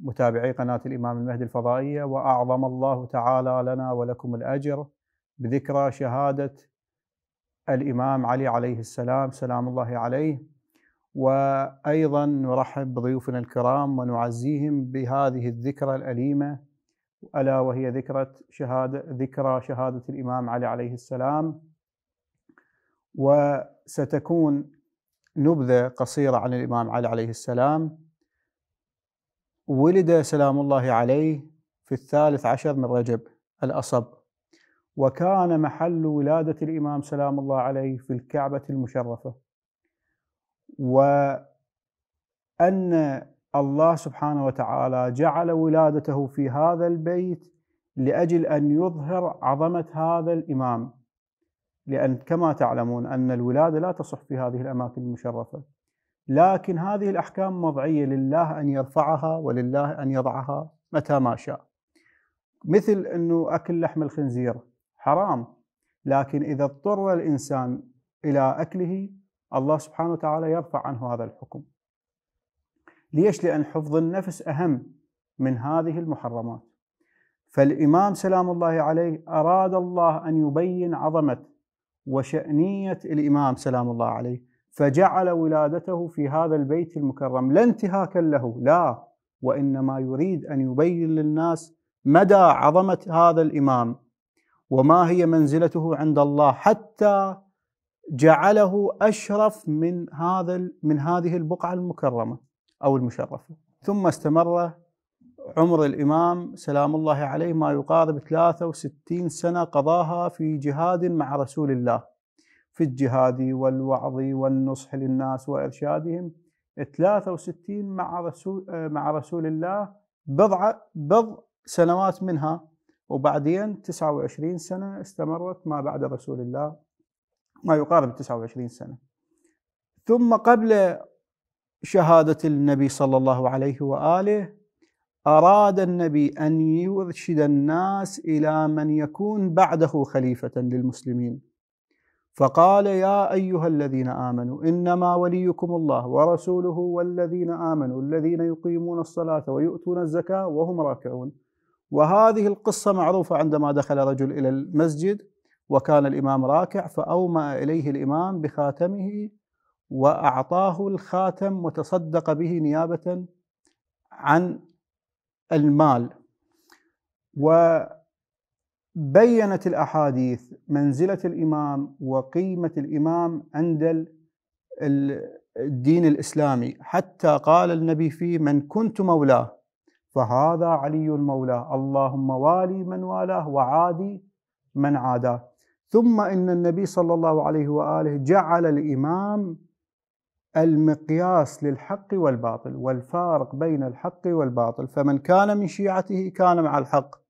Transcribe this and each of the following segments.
متابعي قناة الإمام المهدي الفضائية وأعظم الله تعالى لنا ولكم الأجر بذكرى شهادة الإمام علي عليه السلام سلام الله عليه وأيضا نرحب بضيوفنا الكرام ونعزيهم بهذه الذكرى الأليمة ألا وهي ذكرى شهادة ذكرى شهادة الإمام علي عليه السلام وستكون نبذة قصيرة عن الإمام علي عليه السلام ولد سلام الله عليه في الثالث عشر من رجب الأصب وكان محل ولادة الإمام سلام الله عليه في الكعبة المشرفة وأن الله سبحانه وتعالى جعل ولادته في هذا البيت لأجل أن يظهر عظمة هذا الإمام لأن كما تعلمون أن الولادة لا تصح في هذه الأماكن المشرفة لكن هذه الأحكام وضعية لله أن يرفعها ولله أن يضعها متى ما شاء مثل أنه أكل لحم الخنزير حرام لكن إذا اضطر الإنسان إلى أكله الله سبحانه وتعالى يرفع عنه هذا الحكم ليش؟ لأن حفظ النفس أهم من هذه المحرمات فالإمام سلام الله عليه أراد الله أن يبين عظمة وشأنية الإمام سلام الله عليه فجعل ولادته في هذا البيت المكرم لا انتهاكا له لا وانما يريد ان يبين للناس مدى عظمه هذا الامام وما هي منزلته عند الله حتى جعله اشرف من هذا من هذه البقعه المكرمه او المشرفه ثم استمر عمر الامام سلام الله عليه ما يقارب 63 سنه قضاها في جهاد مع رسول الله في الجهاد والوعظ والنصح للناس وإرشادهم 63 مع رسول, مع رسول الله بضع, بضع سنوات منها وبعدين 29 سنة استمرت ما بعد رسول الله ما يقارب 29 سنة ثم قبل شهادة النبي صلى الله عليه وآله أراد النبي أن يرشد الناس إلى من يكون بعده خليفة للمسلمين فقال يا ايها الذين امنوا انما وليكم الله ورسوله والذين امنوا الذين يقيمون الصلاه ويؤتون الزكاه وهم راكعون وهذه القصه معروفه عندما دخل رجل الى المسجد وكان الامام راكع فاومأ اليه الامام بخاتمه واعطاه الخاتم وتصدق به نيابه عن المال و بينت الاحاديث منزله الامام وقيمه الامام عند الدين الاسلامي حتى قال النبي فيه من كنت مولاه فهذا علي مولاه اللهم والي من والاه وعادي من عاداه ثم ان النبي صلى الله عليه واله جعل الامام المقياس للحق والباطل والفارق بين الحق والباطل فمن كان من شيعته كان مع الحق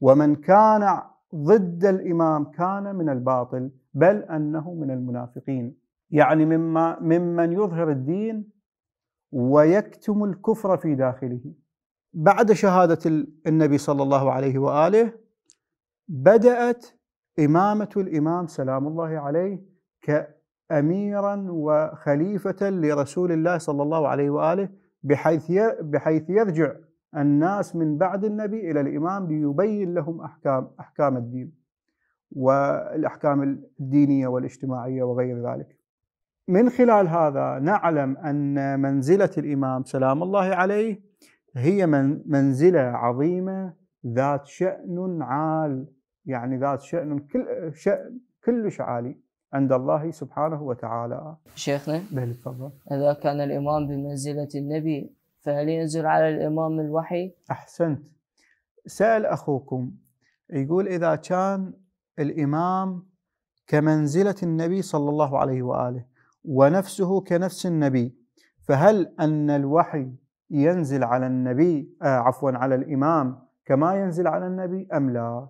ومن كان ضد الامام كان من الباطل بل انه من المنافقين يعني مما ممن يظهر الدين ويكتم الكفر في داخله بعد شهاده النبي صلى الله عليه واله بدات امامه الامام سلام الله عليه كاميرا وخليفه لرسول الله صلى الله عليه واله بحيث بحيث يرجع الناس من بعد النبي إلى الإمام ليبين لهم أحكام أحكام الدين والأحكام الدينية والاجتماعية وغير ذلك من خلال هذا نعلم أن منزلة الإمام سلام الله عليه هي من منزلة عظيمة ذات شأن عال يعني ذات شأن كل شأن كلش عالي عند الله سبحانه وتعالى شيخنا بهل تفضل إذا كان الإمام بمنزلة النبي فهل ينزل على الإمام الوحي؟ أحسنت سأل أخوكم يقول إذا كان الإمام كمنزلة النبي صلى الله عليه وآله ونفسه كنفس النبي فهل أن الوحي ينزل على النبي آه عفوا على الإمام كما ينزل على النبي أم لا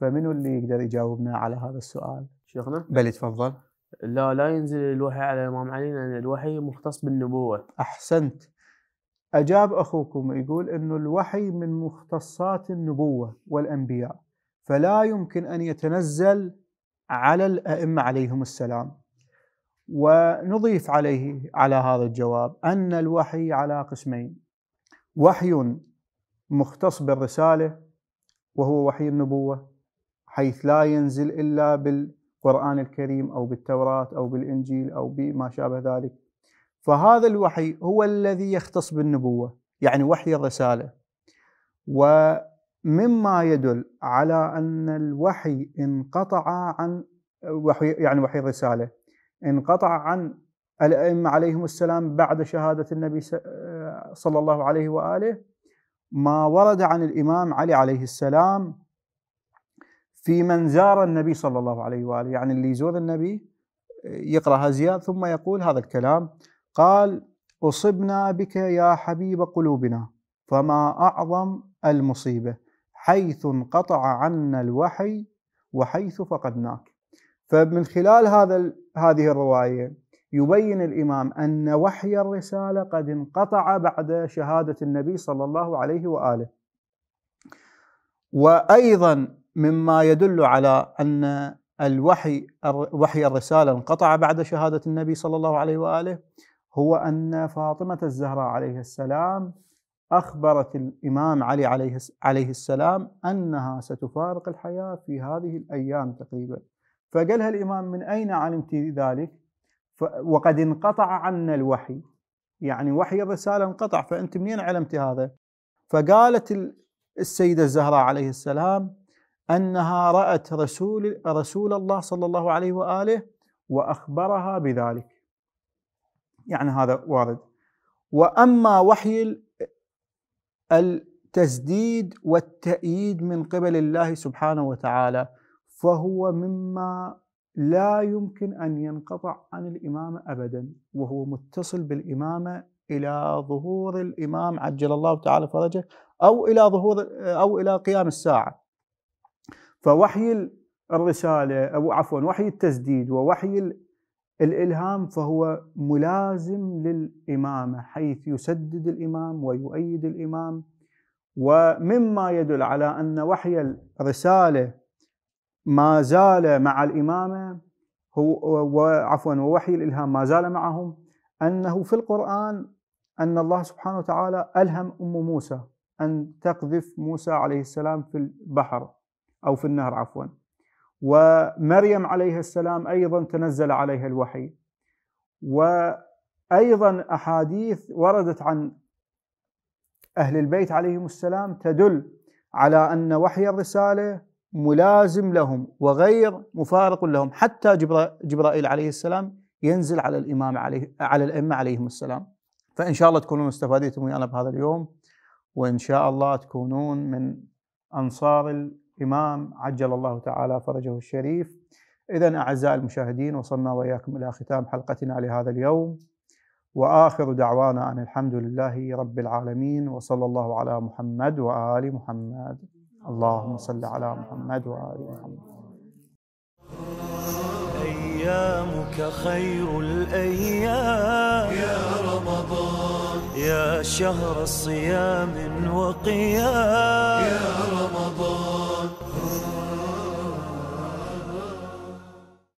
فمن اللي يقدر يجاوبنا على هذا السؤال شيخنا بل تفضل لا لا ينزل الوحي على الإمام علي لأن الوحي مختص بالنبوة أحسنت أجاب أخوكم يقول أن الوحي من مختصات النبوة والأنبياء فلا يمكن أن يتنزل على الأئمة عليهم السلام ونضيف عليه على هذا الجواب أن الوحي على قسمين وحي مختص بالرسالة وهو وحي النبوة حيث لا ينزل إلا بالقرآن الكريم أو بالتوراة أو بالإنجيل أو بما شابه ذلك فهذا الوحي هو الذي يختص بالنبوة يعني وحي الرسالة ومما يدل على أن الوحي انقطع عن وحي يعني وحي الرسالة انقطع عن الأئمة عليهم السلام بعد شهادة النبي صلى الله عليه وآله ما ورد عن الإمام علي عليه السلام في من زار النبي صلى الله عليه وآله يعني اللي يزور النبي يقرأها هذا ثم يقول هذا الكلام قال أصبنا بك يا حبيب قلوبنا فما أعظم المصيبة حيث انقطع عنا الوحي وحيث فقدناك فمن خلال هذا هذه الرواية يبين الإمام أن وحي الرسالة قد انقطع بعد شهادة النبي صلى الله عليه وآله وأيضا مما يدل على أن الوحي وحي الرسالة انقطع بعد شهادة النبي صلى الله عليه وآله هو أن فاطمة الزهراء عليه السلام أخبرت الإمام علي عليه, السلام أنها ستفارق الحياة في هذه الأيام تقريبا فقالها الإمام من أين علمت ذلك وقد انقطع عنا الوحي يعني وحي الرسالة انقطع فأنت منين علمت هذا فقالت السيدة الزهراء عليه السلام أنها رأت رسول, رسول الله صلى الله عليه وآله وأخبرها بذلك يعني هذا وارد واما وحي التسديد والتأييد من قبل الله سبحانه وتعالى فهو مما لا يمكن ان ينقطع عن الامامه ابدا وهو متصل بالامامه الى ظهور الامام عجل الله تعالى فرجه او الى ظهور او الى قيام الساعه. فوحي الرساله او عفوا وحي التسديد ووحي الإلهام فهو ملازم للإمامة حيث يسدد الإمام ويؤيد الإمام ومما يدل على أن وحي الرسالة ما زال مع الإمامة هو عفوا ووحي الإلهام ما زال معهم أنه في القرآن أن الله سبحانه وتعالى ألهم أم موسى أن تقذف موسى عليه السلام في البحر أو في النهر عفواً ومريم عليه السلام أيضا تنزل عليها الوحي وأيضا أحاديث وردت عن أهل البيت عليهم السلام تدل على أن وحي الرسالة ملازم لهم وغير مفارق لهم حتى جبرائيل عليه السلام ينزل على الإمام عليه على الأئمة عليهم السلام فإن شاء الله تكونون استفاديتم ويانا بهذا اليوم وإن شاء الله تكونون من أنصار إمام عجل الله تعالى فرجه الشريف إذا أعزائي المشاهدين وصلنا وإياكم إلى ختام حلقتنا لهذا اليوم وآخر دعوانا أن الحمد لله رب العالمين وصلى الله على محمد وآل محمد اللهم صل على محمد وآل محمد أيامك خير الأيام يا رمضان يا شهر صيام وقيام يا رمضان